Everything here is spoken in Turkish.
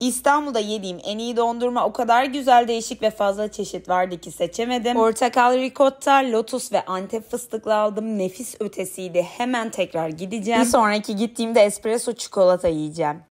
İstanbul'da yediğim en iyi dondurma o kadar güzel değişik ve fazla çeşit vardı ki seçemedim. Portakal ricotta, lotus ve antep fıstıklı aldım. Nefis ötesiydi. Hemen tekrar gideceğim. Bir sonraki gittiğimde espresso çikolata yiyeceğim.